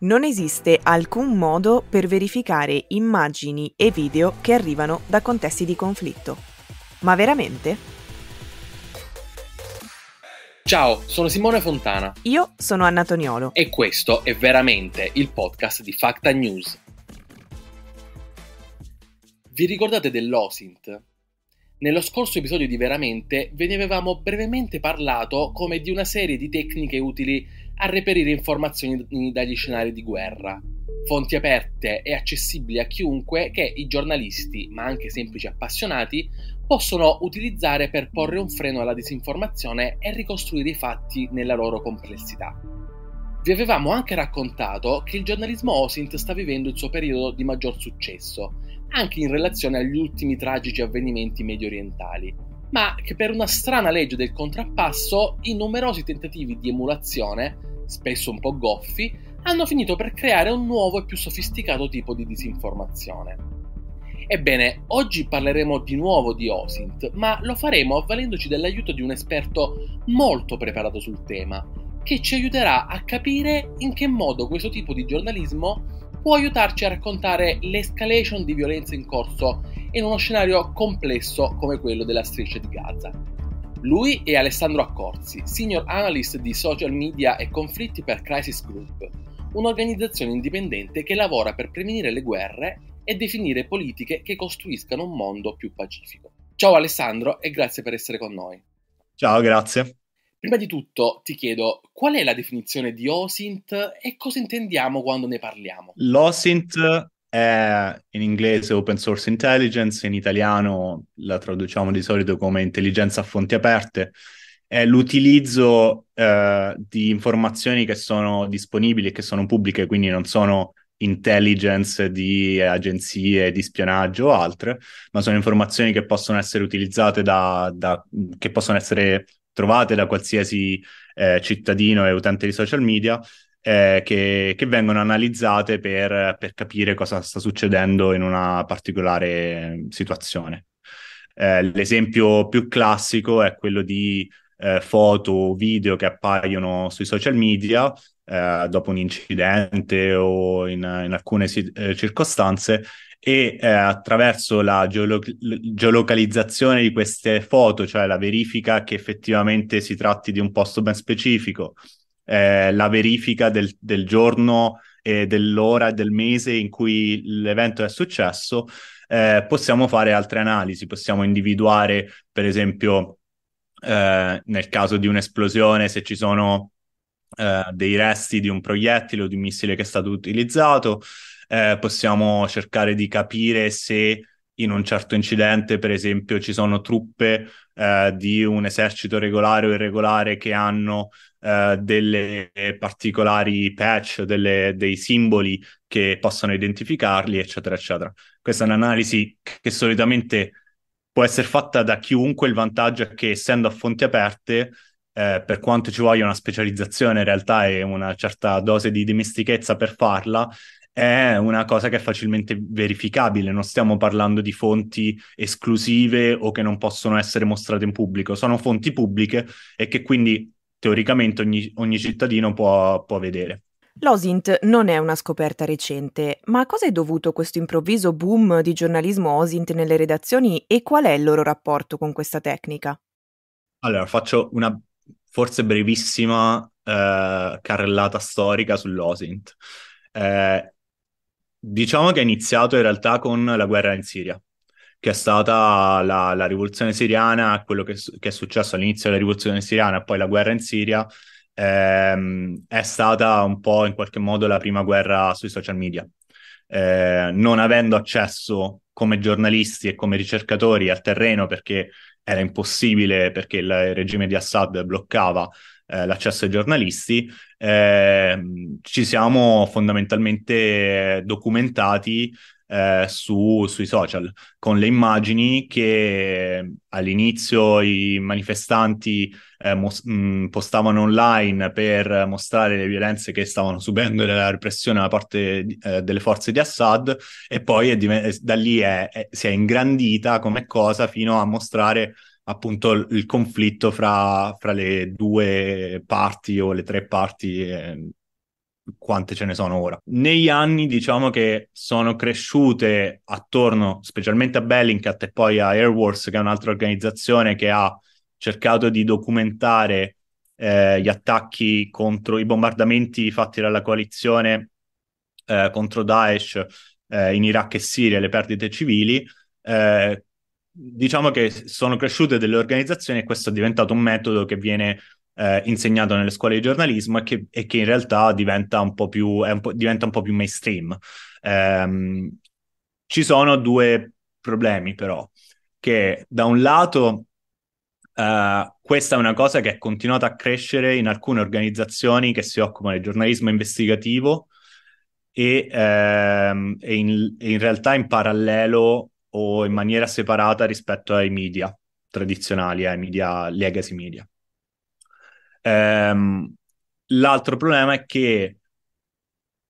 Non esiste alcun modo per verificare immagini e video che arrivano da contesti di conflitto. Ma veramente? Ciao, sono Simone Fontana. Io sono Anna Toniolo. E questo è veramente il podcast di Facta News. Vi ricordate dell'OSINT? Nello scorso episodio di Veramente ve ne avevamo brevemente parlato come di una serie di tecniche utili a reperire informazioni dagli scenari di guerra, fonti aperte e accessibili a chiunque che i giornalisti, ma anche semplici appassionati, possono utilizzare per porre un freno alla disinformazione e ricostruire i fatti nella loro complessità. Vi avevamo anche raccontato che il giornalismo OSINT sta vivendo il suo periodo di maggior successo, anche in relazione agli ultimi tragici avvenimenti medio orientali, ma che per una strana legge del contrappasso i numerosi tentativi di emulazione, spesso un po' goffi, hanno finito per creare un nuovo e più sofisticato tipo di disinformazione. Ebbene, oggi parleremo di nuovo di OSINT, ma lo faremo avvalendoci dell'aiuto di un esperto molto preparato sul tema, che ci aiuterà a capire in che modo questo tipo di giornalismo può aiutarci a raccontare l'escalation di violenza in corso in uno scenario complesso come quello della striscia di Gaza. Lui è Alessandro Accorzi, senior analyst di social media e conflitti per Crisis Group, un'organizzazione indipendente che lavora per prevenire le guerre e definire politiche che costruiscano un mondo più pacifico. Ciao Alessandro e grazie per essere con noi. Ciao, grazie. Prima di tutto ti chiedo qual è la definizione di OSINT e cosa intendiamo quando ne parliamo? L'OSINT è in inglese Open Source Intelligence, in italiano la traduciamo di solito come intelligenza a fonti aperte, è l'utilizzo eh, di informazioni che sono disponibili e che sono pubbliche, quindi non sono intelligence di agenzie di spionaggio o altre, ma sono informazioni che possono essere utilizzate da, da che possono essere trovate da qualsiasi eh, cittadino e utente di social media, eh, che, che, vengono analizzate per, per, capire cosa sta succedendo in una particolare situazione. Eh, l'esempio più classico è quello di eh, foto o video che appaiono sui social media eh, dopo un incidente o in, in alcune si- eh, circostanze e eh, attraverso la geolo- geolocalizzazione di queste foto, cioè la verifica che effettivamente si tratti di un posto ben specifico, eh, la verifica del, del giorno e dell'ora e del mese in cui l'evento è successo, eh, possiamo fare altre analisi, possiamo individuare per esempio eh, nel caso di un'esplosione se ci sono eh, dei resti di un proiettile o di un missile che è stato utilizzato, eh, possiamo cercare di capire se in un certo incidente, per esempio, ci sono truppe eh, di un esercito regolare o irregolare che hanno eh, delle particolari patch, delle, dei simboli che possono identificarli, eccetera, eccetera. Questa è un'analisi che solitamente può essere fatta da chiunque, il vantaggio è che essendo a fonti aperte, eh, per quanto ci voglia una specializzazione in realtà e una certa dose di dimestichezza per farla, è una cosa che è facilmente verificabile, non stiamo parlando di fonti esclusive o che non possono essere mostrate in pubblico, sono fonti pubbliche e che quindi teoricamente ogni, ogni cittadino può, può vedere. L'OSINT non è una scoperta recente, ma a cosa è dovuto questo improvviso boom di giornalismo OSINT nelle redazioni e qual è il loro rapporto con questa tecnica? Allora, faccio una forse brevissima eh, carrellata storica sull'OSINT. Eh, Diciamo che è iniziato in realtà con la guerra in Siria, che è stata la, la rivoluzione siriana, quello che, che, è successo all'inizio della rivoluzione siriana e poi la guerra in Siria, ehm, è stata un po' in qualche modo la prima guerra sui social media. Eh, non avendo accesso come giornalisti e come ricercatori al terreno perché era impossibile, perché il regime di Assad bloccava eh, l'accesso ai giornalisti, eh, ci siamo fondamentalmente documentati eh, su, sui social con le immagini che all'inizio i manifestanti eh, mos- mh, mm, postavano online per mostrare le violenze che stavano subendo e la repressione da parte eh, delle forze di Assad e poi div- da lì è, è, si è ingrandita come cosa fino a mostrare appunto il conflitto fra, fra, le due parti o le tre parti, eh, quante ce ne sono ora. Negli anni diciamo che sono cresciute attorno specialmente a Bellingcat e poi a Airwars, che è un'altra organizzazione che ha cercato di documentare eh, gli attacchi contro i bombardamenti fatti dalla coalizione eh, contro Daesh eh, in Iraq e Siria, le perdite civili. Eh, diciamo che sono cresciute delle organizzazioni e questo è diventato un metodo che viene eh, insegnato nelle scuole di giornalismo e che, e che in realtà diventa un po' più, un po', un po più mainstream. Eh, ci sono due problemi però, che da un lato eh, questa è una cosa che è continuata a crescere in alcune organizzazioni che si occupano di giornalismo investigativo e, ehm, e, in, e in realtà in parallelo o in maniera separata rispetto ai media tradizionali, ai media legacy media. Ehm, l'altro problema è che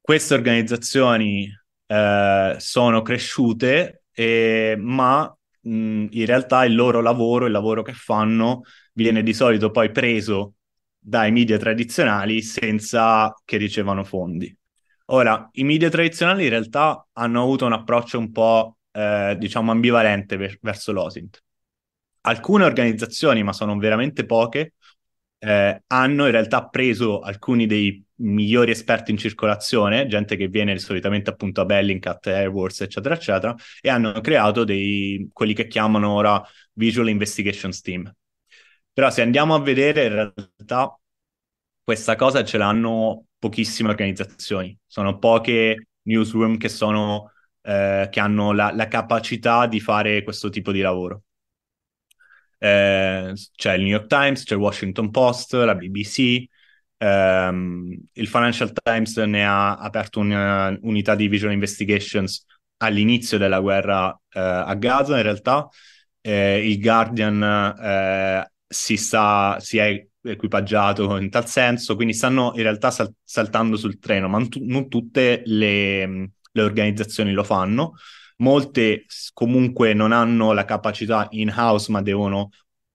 queste organizzazioni eh, sono cresciute, eh, ma mh, in realtà il loro lavoro, il lavoro che fanno, viene di solito poi preso dai media tradizionali senza che ricevano fondi. Ora, i media tradizionali in realtà hanno avuto un approccio un po' Eh, diciamo ambivalente ver- verso l'OSINT. Alcune organizzazioni, ma sono veramente poche, eh, hanno in realtà preso alcuni dei migliori esperti in circolazione, gente che viene solitamente appunto a Bellingcat, Airwars, eccetera, eccetera, e hanno creato dei, quelli che chiamano ora Visual Investigations Team. Però se andiamo a vedere, in realtà questa cosa ce l'hanno pochissime organizzazioni, sono poche newsroom che sono eh, che hanno la, la, capacità di fare questo tipo di lavoro. Eh, c'è il New York Times, c'è il Washington Post, la BBC, ehm, il Financial Times ne ha aperto un'unità di Visual Investigations all'inizio della guerra eh, a Gaza, in realtà. Eh, il Guardian eh, si, sta, si è equipaggiato in tal senso, quindi stanno in realtà sal- saltando sul treno, ma non, non tutte le, le organizzazioni lo fanno, molte comunque non hanno la capacità in-house ma devono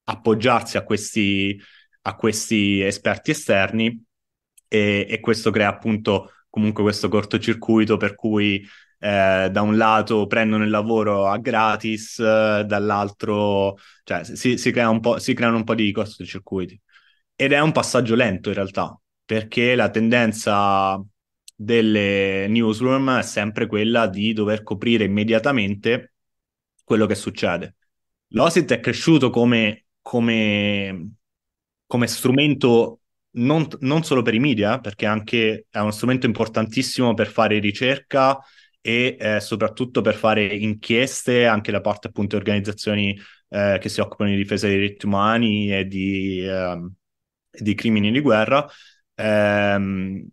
appoggiarsi a questi, a questi esperti esterni e, e, questo crea appunto comunque questo cortocircuito per cui eh, da un lato prendono il lavoro a gratis, eh, dall'altro cioè, si, si, crea si creano un po' di cortocircuiti. Ed è un passaggio lento in realtà, perché la tendenza delle newsroom è sempre quella di dover coprire immediatamente quello che succede. L'OSIT è cresciuto come, come, come strumento non, non, solo per i media, perché anche è uno strumento importantissimo per fare ricerca e eh, soprattutto per fare inchieste anche da parte appunto di organizzazioni eh, che si occupano di difesa dei diritti umani e di, eh, di crimini di guerra. Ehm,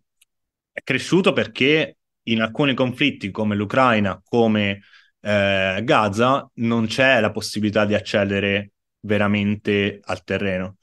cresciuto perché in alcuni conflitti come l'Ucraina, come eh, Gaza, non c'è la possibilità di accedere veramente al terreno.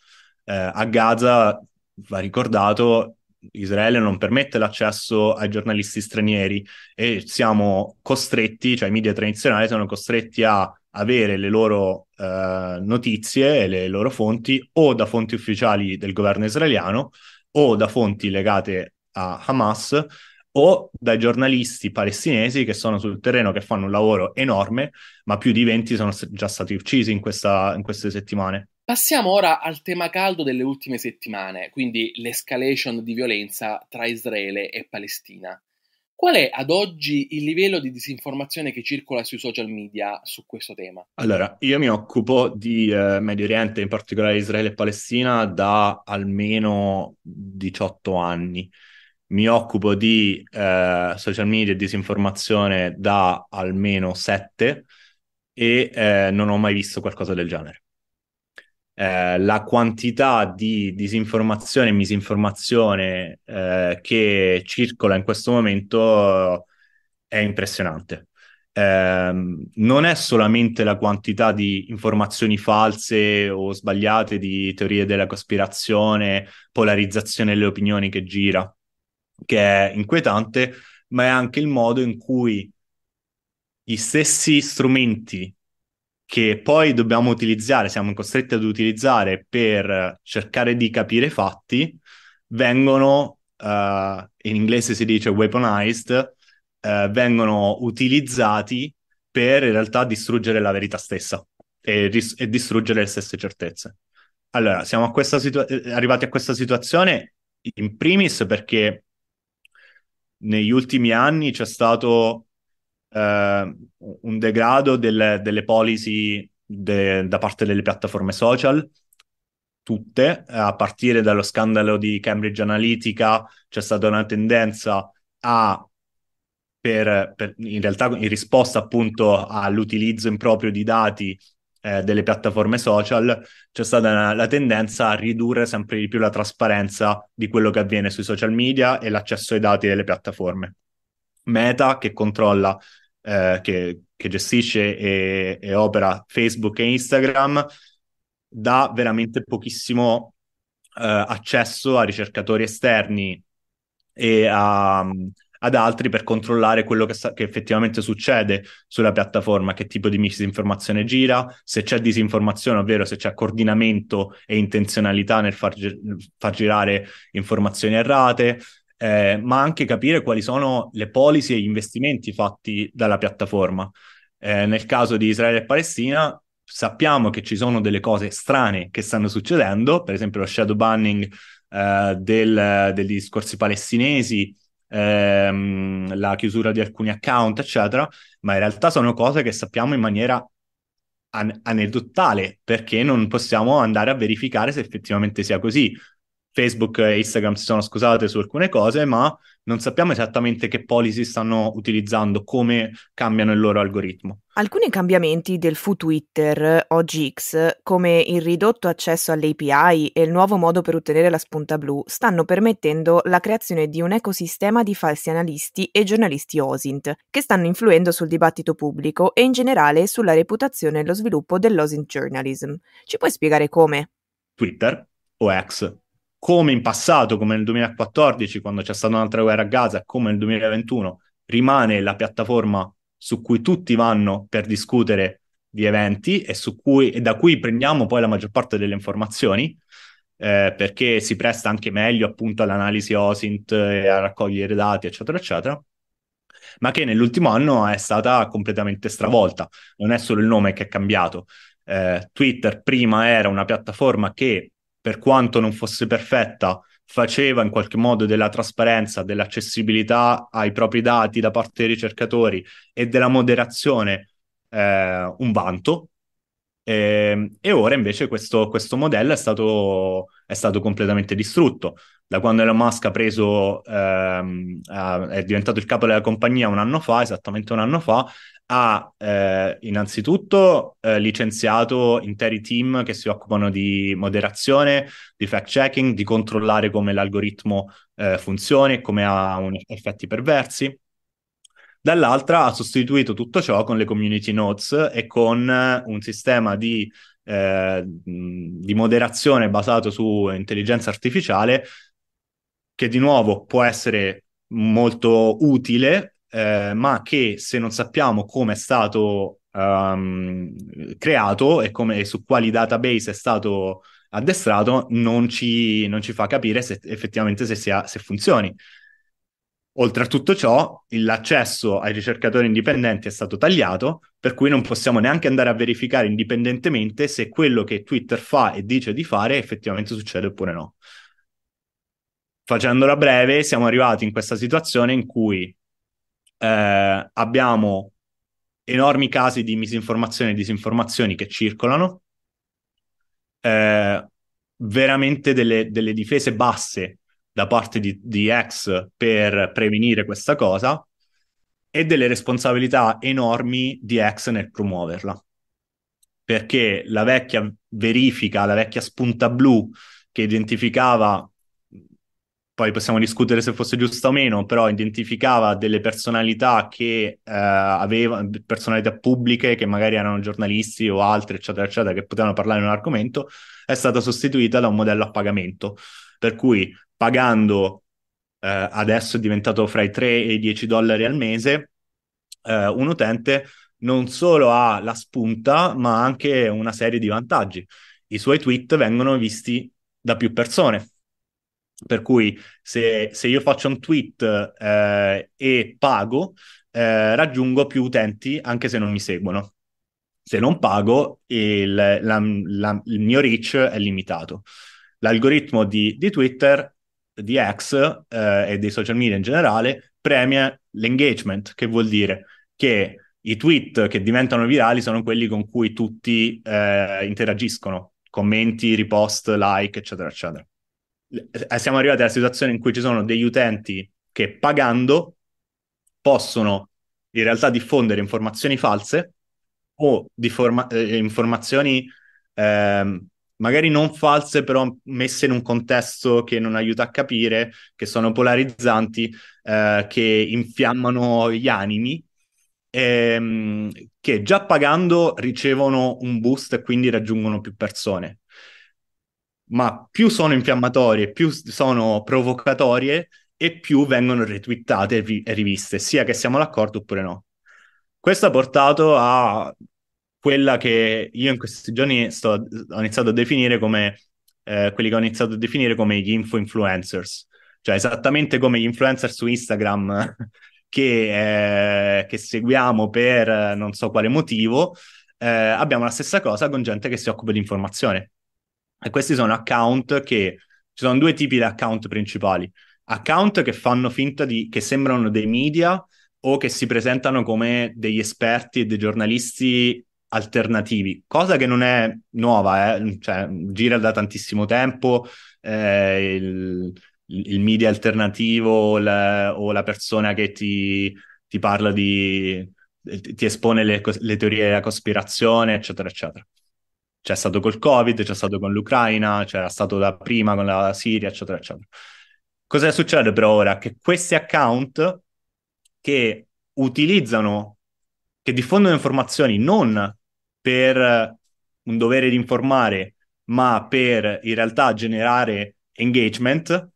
Eh, a Gaza, va ricordato, Israele non permette l'accesso ai giornalisti stranieri e siamo costretti, cioè i media tradizionali sono costretti a avere le loro eh, notizie e le loro fonti o da fonti ufficiali del governo israeliano o da fonti legate a Hamas o dai giornalisti palestinesi che sono sul terreno, che fanno un lavoro enorme, ma più di 20 sono già stati uccisi in, questa, in queste settimane. Passiamo ora al tema caldo delle ultime settimane, quindi l'escalation di violenza tra Israele e Palestina. Qual è ad oggi il livello di disinformazione che circola sui social media su questo tema? Allora, io mi occupo di eh, Medio Oriente, in particolare Israele e Palestina, da almeno 18 anni mi occupo di eh, social media e disinformazione da almeno sette e eh, non ho mai visto qualcosa del genere. Eh, la quantità di disinformazione e misinformazione eh, che circola in questo momento eh, è impressionante. Ehm, non è solamente la quantità di informazioni false o sbagliate, di teorie della cospirazione, polarizzazione delle opinioni che gira, che è inquietante, ma è anche il modo in cui gli stessi strumenti che poi dobbiamo utilizzare, siamo costretti ad utilizzare per cercare di capire i fatti, vengono, uh, in inglese si dice weaponized, uh, vengono utilizzati per in realtà distruggere la verità stessa e, ris- e distruggere le stesse certezze. Allora, siamo a situa- eh, arrivati a questa situazione in primis perché negli ultimi anni c'è stato eh, un degrado delle, delle policy de, da parte delle piattaforme social, tutte, a partire dallo scandalo di Cambridge Analytica c'è stata una tendenza a per, per, in realtà in risposta appunto all'utilizzo improprio di dati eh, delle piattaforme social, c'è stata una, la tendenza a ridurre sempre di più la trasparenza di quello che avviene sui social media e l'accesso ai dati delle piattaforme. Meta, che controlla, eh, che, che, gestisce e, e opera Facebook e Instagram, dà veramente pochissimo eh, accesso a ricercatori esterni e a, ad altri per controllare quello che, sa- che, effettivamente succede sulla piattaforma, che tipo di misinformazione gira, se c'è disinformazione, ovvero se c'è coordinamento e intenzionalità nel far, gi- far girare informazioni errate, eh, ma anche capire quali sono le policy e gli investimenti fatti dalla piattaforma. Eh, nel caso di Israele e Palestina, sappiamo che ci sono delle cose strane che stanno succedendo, per esempio lo shadow banning eh, del, degli discorsi palestinesi ehm, la chiusura di alcuni account, eccetera, ma in realtà sono cose che sappiamo in maniera an- aneddotale perché non possiamo andare a verificare se effettivamente sia così. Facebook e Instagram si sono scusate su alcune cose, ma non sappiamo esattamente che policy stanno utilizzando, come cambiano il loro algoritmo. Alcuni cambiamenti del fu Twitter oggi X, come il ridotto accesso alle API e il nuovo modo per ottenere la spunta blu, stanno permettendo la creazione di un ecosistema di falsi analisti e giornalisti OSINT, che stanno influendo sul dibattito pubblico e in generale sulla reputazione e lo sviluppo dell'OSINT journalism. Ci puoi spiegare come? Twitter o X come in passato, come nel 2014, quando c'è stata un'altra guerra a Gaza, come nel 2021, rimane la piattaforma su cui tutti vanno per discutere di eventi e, cui, e da cui prendiamo poi la maggior parte delle informazioni, eh, perché si presta anche meglio appunto all'analisi OSINT e eh, a raccogliere dati, eccetera, eccetera, ma che nell'ultimo anno è stata completamente stravolta. Non è solo il nome che è cambiato. Eh, Twitter prima era una piattaforma che per quanto non fosse perfetta, faceva in qualche modo della trasparenza, dell'accessibilità ai propri dati da parte dei ricercatori e della moderazione eh, un vanto. E, ehm, e ora invece questo, questo modello è stato, è stato, completamente distrutto. Da quando Elon Musk ha preso, ehm, è diventato il capo della compagnia un anno fa, esattamente un anno fa, ha eh, innanzitutto eh, licenziato interi team che si occupano di moderazione, di fact checking, di controllare come l'algoritmo eh, funzioni e come ha un- effetti perversi. Dall'altra ha sostituito tutto ciò con le community notes e con eh, un sistema di, eh, di moderazione basato su intelligenza artificiale che di nuovo può essere molto utile eh, ma che se non sappiamo come è stato um, creato e, come, e su quali database è stato addestrato, non ci, non ci fa capire se, effettivamente se, sia, se funzioni. Oltre a tutto ciò, l'accesso ai ricercatori indipendenti è stato tagliato, per cui non possiamo neanche andare a verificare indipendentemente se quello che Twitter fa e dice di fare effettivamente succede oppure no. Facendola breve, siamo arrivati in questa situazione in cui eh, abbiamo enormi casi di misinformazione e disinformazioni che circolano, eh, veramente delle, delle, difese basse da parte di, di ex per prevenire questa cosa e delle responsabilità enormi di ex nel promuoverla. Perché la vecchia verifica, la vecchia spunta blu che identificava poi possiamo discutere se fosse giusta o meno, però identificava delle personalità che eh, avevano personalità pubbliche che magari erano giornalisti o altri, eccetera, eccetera, che potevano parlare di un argomento, è stata sostituita da un modello a pagamento. Per cui pagando eh, adesso è diventato fra i 3 e i 10 dollari al mese, eh, un utente non solo ha la spunta, ma anche una serie di vantaggi. I suoi tweet vengono visti da più persone per cui se, se io faccio un tweet eh, e pago, eh, raggiungo più utenti anche se non mi seguono. Se non pago, il, la, la, il mio reach è limitato. L'algoritmo di, di Twitter, di X eh, e dei social media in generale premia l'engagement, che vuol dire che i tweet che diventano virali sono quelli con cui tutti eh, interagiscono, commenti, ripost, like, eccetera, eccetera. Eh, siamo arrivati alla situazione in cui ci sono degli utenti che pagando possono in realtà diffondere informazioni false o forma- eh, informazioni eh, magari non false, però messe in un contesto che non aiuta a capire, che sono polarizzanti, eh, che infiammano gli animi, ehm, che già pagando ricevono un boost e quindi raggiungono più persone ma più sono infiammatorie, più sono provocatorie e più vengono retweetate e, ri- e riviste, sia che siamo d'accordo oppure no. Questo ha portato a quella che io in questi giorni sto, ho iniziato a definire come eh, quelli che ho iniziato a definire come gli info influencers, cioè esattamente come gli influencer su Instagram che, eh, che seguiamo per non so quale motivo, eh, abbiamo la stessa cosa con gente che si occupa di informazione. E questi sono account che ci sono due tipi di account principali. Account che fanno finta di che sembrano dei media o che si presentano come degli esperti e dei giornalisti alternativi, cosa che non è nuova, eh? cioè, gira da tantissimo tempo. Eh, il, il, media alternativo la, o la persona che ti, ti parla di ti espone le, le teorie della cospirazione, eccetera, eccetera. C'è stato col Covid, c'è stato con l'Ucraina, c'era stato da prima con la Siria, eccetera, eccetera. Cosa succede però ora? Che questi account che utilizzano, che diffondono informazioni non per un dovere di informare, ma per in realtà generare engagement,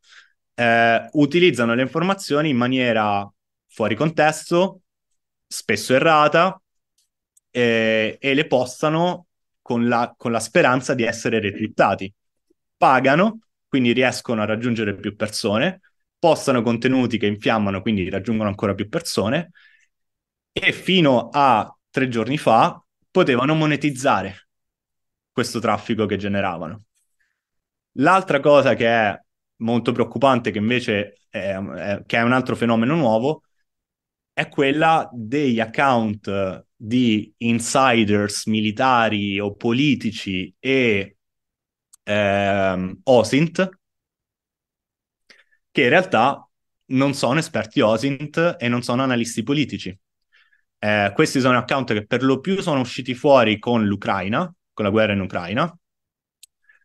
eh, utilizzano le informazioni in maniera fuori contesto, spesso errata, eh, e le postano con la, con la speranza di essere recluttati. Pagano, quindi riescono a raggiungere più persone, postano contenuti che infiammano, quindi raggiungono ancora più persone, e fino a tre giorni fa potevano monetizzare questo traffico che generavano. L'altra cosa che è molto preoccupante, che invece è, è, che è un altro fenomeno nuovo, è è quella degli account di insiders militari o politici e ehm, OSINT, che in realtà non sono esperti OSINT e non sono analisti politici. Eh, questi sono account che per lo più sono usciti fuori con l'Ucraina, con la guerra in Ucraina.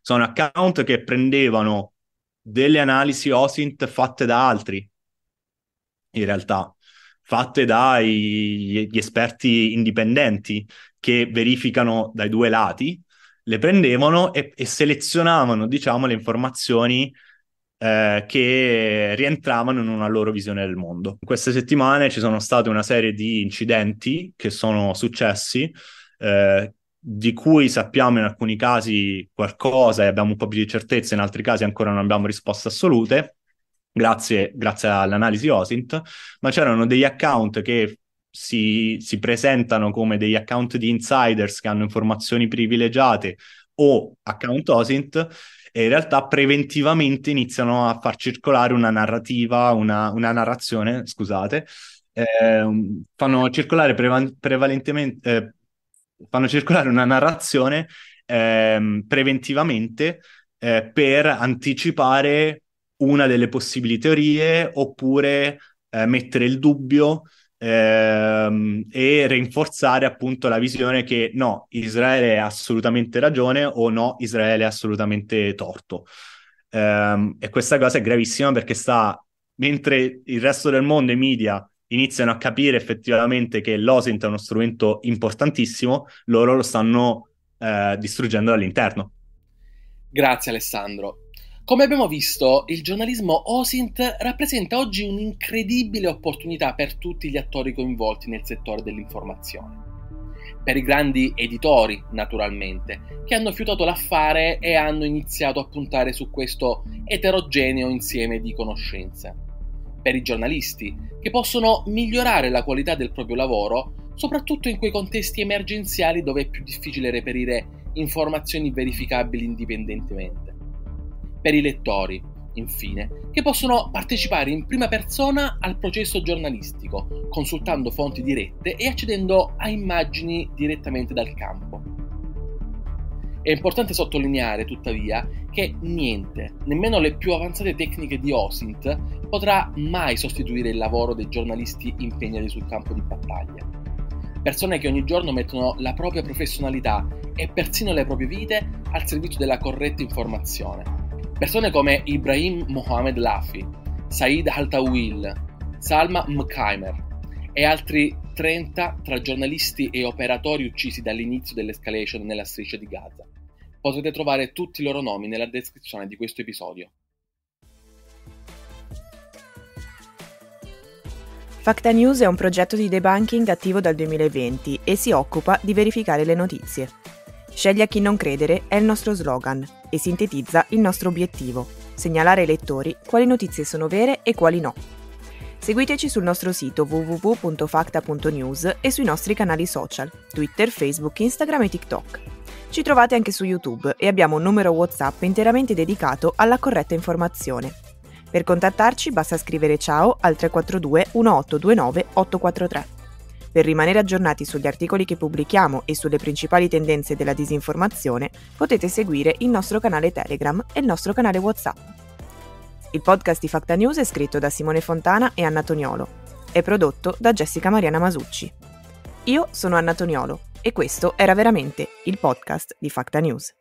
Sono account che prendevano delle analisi OSINT fatte da altri, in realtà fatte dagli esperti indipendenti che verificano dai due lati, le prendevano e, e selezionavano, diciamo, le informazioni eh, che rientravano in una loro visione del mondo. In queste settimane ci sono state una serie di incidenti che sono successi, eh, di cui sappiamo in alcuni casi qualcosa e abbiamo un po' più di certezza, in altri casi ancora non abbiamo risposte assolute grazie, grazie all'analisi OSINT, ma c'erano degli account che si, si presentano come degli account di insiders che hanno informazioni privilegiate o account OSINT e in realtà preventivamente iniziano a far circolare una narrativa, una, una narrazione, scusate, eh, fanno circolare preva- prevalentemente, eh, fanno circolare una narrazione ehm, eh, preventivamente per anticipare una delle possibili teorie oppure eh, mettere il dubbio ehm, e rinforzare appunto la visione che no, Israele ha assolutamente ragione o no, Israele ha assolutamente torto. Ehm, e questa cosa è gravissima perché sta, mentre il resto del mondo e i media iniziano a capire effettivamente che l'OSINT è uno strumento importantissimo, loro lo stanno eh, distruggendo dall'interno. Grazie Alessandro. Come abbiamo visto, il giornalismo OSINT rappresenta oggi un'incredibile opportunità per tutti gli attori coinvolti nel settore dell'informazione. Per i grandi editori, naturalmente, che hanno fiutato l'affare e hanno iniziato a puntare su questo eterogeneo insieme di conoscenze. Per i giornalisti, che possono migliorare la qualità del proprio lavoro, soprattutto in quei contesti emergenziali dove è più difficile reperire informazioni verificabili indipendentemente per i lettori, infine, che possono partecipare in prima persona al processo giornalistico, consultando fonti dirette e accedendo a immagini direttamente dal campo. È importante sottolineare, tuttavia, che niente, nemmeno le più avanzate tecniche di OSINT, potrà mai sostituire il lavoro dei giornalisti impegnati sul campo di battaglia. Persone che ogni giorno mettono la propria professionalità e persino le proprie vite al servizio della corretta informazione Persone come Ibrahim Mohamed Lafi, Said Al-Tawil, Salma Mkheimer e altri 30 tra giornalisti e operatori uccisi dall'inizio dell'escalation nella striscia di Gaza. Potete trovare tutti i loro nomi nella descrizione di questo episodio. Facta News è un progetto di debunking attivo dal 2020 e si occupa di verificare le notizie. Scegli a chi non credere è il nostro slogan e sintetizza il nostro obiettivo, segnalare ai lettori quali notizie sono vere e quali no. Seguiteci sul nostro sito www.facta.news e sui nostri canali social, Twitter, Facebook, Instagram e TikTok. Ci trovate anche su YouTube e abbiamo un numero WhatsApp interamente dedicato alla corretta informazione. Per contattarci basta scrivere ciao al 342 1829 843. Per rimanere aggiornati sugli articoli che pubblichiamo e sulle principali tendenze della disinformazione, potete seguire il nostro canale Telegram e il nostro canale WhatsApp. Il podcast di Facta News è scritto da Simone Fontana e Anna Toniolo. È prodotto da Jessica Mariana Masucci. Io sono Anna Toniolo e questo era veramente il podcast di Facta News.